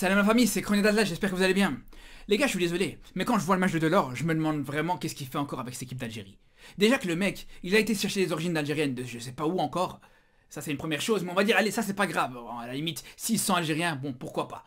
Salut ma famille, c'est Cronin j'espère que vous allez bien. Les gars, je suis désolé, mais quand je vois le match de Delors, je me demande vraiment qu'est-ce qu'il fait encore avec cette équipe d'Algérie. Déjà que le mec, il a été chercher les origines algériennes de je sais pas où encore. Ça c'est une première chose, mais on va dire, allez, ça c'est pas grave. Hein, à la limite, s'ils sont algériens, bon, pourquoi pas.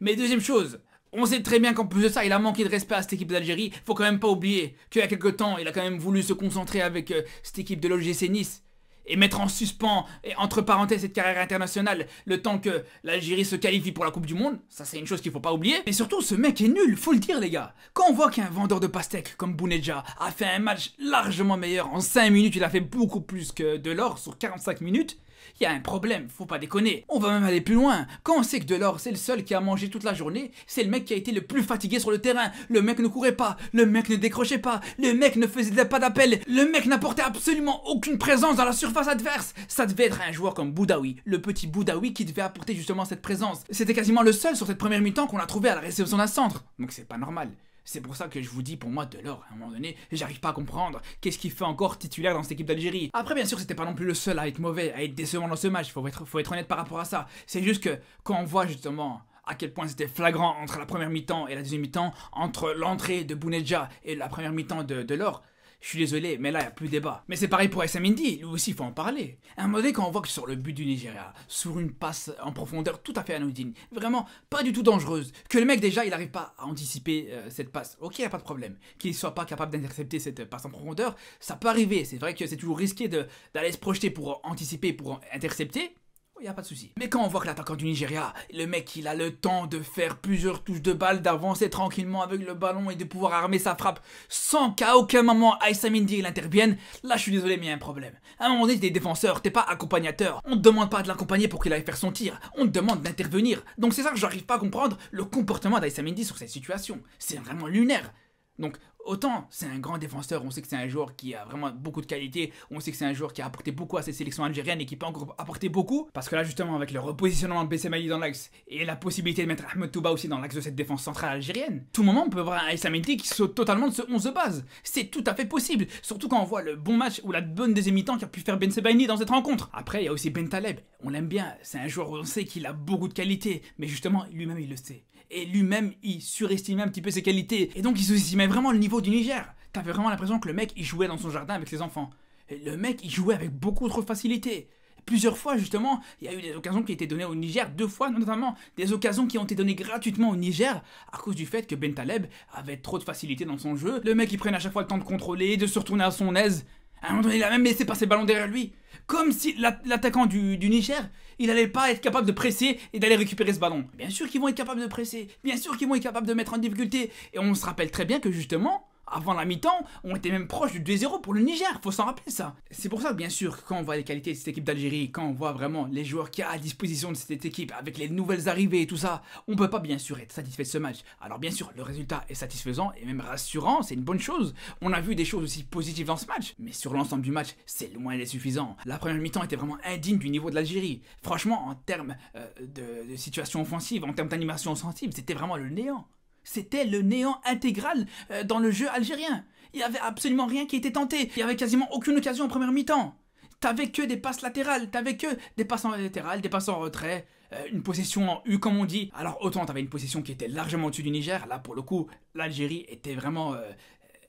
Mais deuxième chose, on sait très bien qu'en plus de ça, il a manqué de respect à cette équipe d'Algérie. Faut quand même pas oublier qu'il y a quelques temps, il a quand même voulu se concentrer avec euh, cette équipe de l'OGC Nice et mettre en suspens, et entre parenthèses, cette carrière internationale, le temps que l'Algérie se qualifie pour la Coupe du Monde, ça c'est une chose qu'il faut pas oublier. Mais surtout, ce mec est nul, faut le dire les gars. Quand on voit qu'un vendeur de pastèques comme Bouneja a fait un match largement meilleur, en 5 minutes il a fait beaucoup plus que l'or sur 45 minutes, il y a un problème, faut pas déconner. On va même aller plus loin. Quand on sait que Delors, c'est le seul qui a mangé toute la journée, c'est le mec qui a été le plus fatigué sur le terrain. Le mec ne courait pas, le mec ne décrochait pas, le mec ne faisait pas d'appel, le mec n'apportait absolument aucune présence dans la surface adverse. Ça devait être un joueur comme Boudaoui, le petit Boudaoui qui devait apporter justement cette présence. C'était quasiment le seul sur cette première mi-temps qu'on a trouvé à la réception d'un centre. Donc c'est pas normal. C'est pour ça que je vous dis, pour moi, Delors, à un moment donné, j'arrive pas à comprendre qu'est-ce qu'il fait encore titulaire dans cette équipe d'Algérie. Après, bien sûr, c'était pas non plus le seul à être mauvais, à être décevant dans ce match, faut être, faut être honnête par rapport à ça. C'est juste que quand on voit justement à quel point c'était flagrant entre la première mi-temps et la deuxième mi-temps, entre l'entrée de Bounedja et la première mi-temps de, de Delors, je suis désolé, mais là, il n'y a plus de débat. Mais c'est pareil pour Mindy, lui aussi, il faut en parler. un moment donné, voit sur le but du Nigeria, sur une passe en profondeur tout à fait anodine, vraiment pas du tout dangereuse, que le mec déjà, il n'arrive pas à anticiper euh, cette passe, ok, il n'y a pas de problème. Qu'il soit pas capable d'intercepter cette passe en profondeur, ça peut arriver. C'est vrai que c'est toujours risqué d'aller se projeter pour anticiper, pour intercepter, il a pas de souci. Mais quand on voit que l'attaquant du Nigeria, le mec, il a le temps de faire plusieurs touches de balle, d'avancer tranquillement avec le ballon et de pouvoir armer sa frappe sans qu'à aucun moment Aïssa il intervienne, là je suis désolé mais il y a un problème. À un moment donné, t'es défenseur, t'es pas accompagnateur. On ne demande pas de l'accompagner pour qu'il aille faire son tir, on te demande d'intervenir. Donc c'est ça que j'arrive pas à comprendre, le comportement Mendy sur cette situation. C'est vraiment lunaire. Donc Autant c'est un grand défenseur, on sait que c'est un joueur qui a vraiment beaucoup de qualité, on sait que c'est un joueur qui a apporté beaucoup à cette sélection algérienne et qui peut encore apporter beaucoup, parce que là justement avec le repositionnement de Bessemali dans l'axe et la possibilité de mettre Ahmed Touba aussi dans l'axe de cette défense centrale algérienne, tout moment on peut voir un Islam qui saute totalement de ce 11 de base. C'est tout à fait possible, surtout quand on voit le bon match ou la bonne des émittants qui a pu faire Ben Sebaini dans cette rencontre. Après il y a aussi Ben Taleb, on l'aime bien, c'est un joueur où on sait qu'il a beaucoup de qualités, mais justement, lui-même, il le sait. Et lui-même, il surestimait un petit peu ses qualités. Et donc, il sous-estimait vraiment le niveau du Niger. T'avais vraiment l'impression que le mec, il jouait dans son jardin avec ses enfants. le mec, il jouait avec beaucoup trop de facilité. Plusieurs fois, justement, il y a eu des occasions qui ont été données au Niger, deux fois notamment, des occasions qui ont été données gratuitement au Niger à cause du fait que Ben Taleb avait trop de facilité dans son jeu. Le mec, il prenait à chaque fois le temps de contrôler, de se retourner à son aise. À un moment donné, il a même laissé passer le ballon derrière lui. Comme si l'attaquant du, Niger, il n'allait pas être capable de presser et d'aller récupérer ce ballon. Bien sûr qu'ils vont être capables de presser. Bien sûr qu'ils vont être capables de mettre en difficulté. Et on se rappelle très bien que justement, avant la mi-temps, on était même proche du 2-0 pour le Niger, faut s'en rappeler ça. C'est pour ça, bien sûr, que quand on voit les qualités de cette équipe d'Algérie, quand on voit vraiment les joueurs qu'il y a à disposition de cette équipe, avec les nouvelles arrivées et tout ça, on peut pas bien sûr être satisfait de ce match. Alors bien sûr, le résultat est satisfaisant et même rassurant, c'est une bonne chose. On a vu des choses aussi positives dans ce match, mais sur l'ensemble du match, c'est loin d'être suffisant. La première mi-temps était vraiment indigne du niveau de l'Algérie. Franchement, en termes euh, de, de situation offensive, en termes d'animation offensive, c'était vraiment le néant. C'était le néant intégral euh, dans le jeu algérien. Il n'y avait absolument rien qui était tenté. Il n'y avait quasiment aucune occasion en première mi-temps. T'avais que des passes latérales, t'avais que des passes latérales, des passes en retrait, euh, une possession en U comme on dit. Alors autant t'avais une possession qui était largement au-dessus du Niger, là pour le coup l'Algérie était vraiment euh,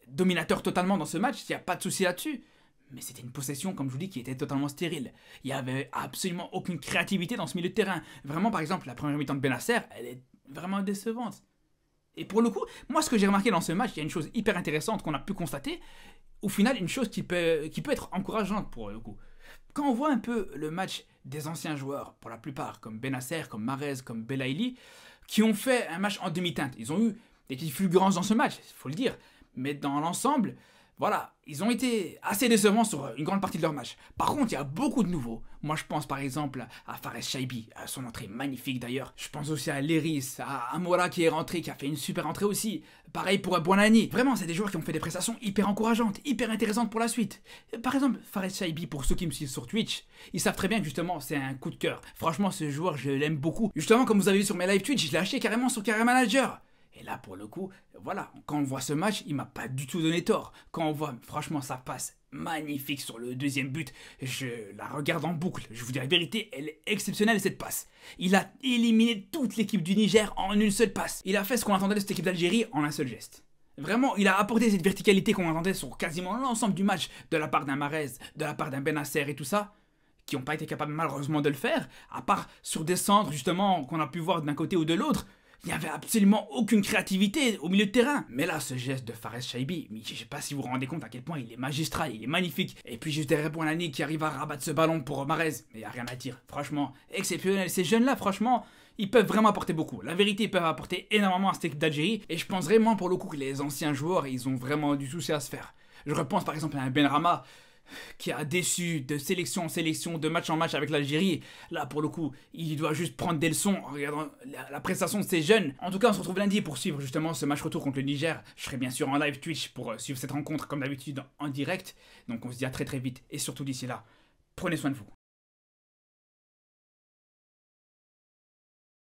dominateur totalement dans ce match, il n'y a pas de souci là-dessus. Mais c'était une possession, comme je vous dis, qui était totalement stérile. Il n'y avait absolument aucune créativité dans ce milieu de terrain. Vraiment, par exemple, la première mi-temps de Benasser, elle est vraiment décevante. Et pour le coup, moi, ce que j'ai remarqué dans ce match, il y a une chose hyper intéressante qu'on a pu constater. Au final, une chose qui peut, être encourageante pour le coup. Quand on voit un peu le match des anciens joueurs, pour la plupart, comme Benasser, comme Marez, comme Belaïli, qui ont fait un match en demi-teinte. Ils ont eu des petites fulgurances dans ce match, il faut le dire. Mais dans l'ensemble, voilà, ils ont été assez décevants sur euh, une grande partie de leur match. Par contre, il y a beaucoup de nouveaux. Moi, je pense par exemple à Fares Shaibi, à son entrée magnifique d'ailleurs. Je pense aussi à Leris, à Amora qui est rentré, qui a fait une super entrée aussi. Pareil pour Buonani. Vraiment, c'est des joueurs qui ont fait des prestations hyper encourageantes, hyper intéressantes pour la suite. Par exemple, Fares Shaibi, pour ceux qui me suivent sur Twitch, ils savent très bien que justement, c'est un coup de cœur. Franchement, ce joueur, je l'aime beaucoup. Justement, comme vous avez vu sur mes live Twitch, je l'ai acheté carrément sur Carré Manager. Et là, pour le coup, voilà, quand on voit ce match, il m'a pas du tout donné tort. Quand on voit, franchement, sa passe magnifique sur le deuxième but. Je la regarde en boucle. Je vous dis la vérité, elle est exceptionnelle cette passe. Il a éliminé toute l'équipe du Niger en une seule passe. Il a fait ce qu'on attendait de cette équipe d'Algérie en un seul geste. Vraiment, il a apporté cette verticalité qu'on attendait sur quasiment l'ensemble du match, de la part d'un Marez, de la part d'un Benasser et tout ça, qui n'ont pas été capables malheureusement de le faire, à part sur des cendres justement qu'on a pu voir d'un côté ou de l'autre. Il n'y avait absolument aucune créativité au milieu de terrain. Mais là, ce geste de Fares Chaibi, je sais pas si vous vous rendez compte à quel point il est magistral, il est magnifique. Et puis juste à Boinani qui arrive à rabattre ce ballon pour Marez. Mais il n'y a rien à dire. Franchement, exceptionnel. Ces jeunes-là, franchement, ils peuvent vraiment apporter beaucoup. La vérité, ils peuvent apporter énormément à cette équipe d'Algérie. Et je pense vraiment pour le coup que les anciens joueurs, ils ont vraiment du souci à se faire. Je repense par exemple à un Benrama qui a déçu de sélection en sélection, de match en match avec l'Algérie. Là, pour le coup, il doit juste prendre des leçons en regardant la, prestation de ces jeunes. En tout cas, on se retrouve lundi pour suivre justement ce match retour contre le Niger. Je serai bien sûr en live Twitch pour euh, suivre cette rencontre comme d'habitude en direct. Donc on se dit à très très vite et surtout d'ici là, prenez soin de vous.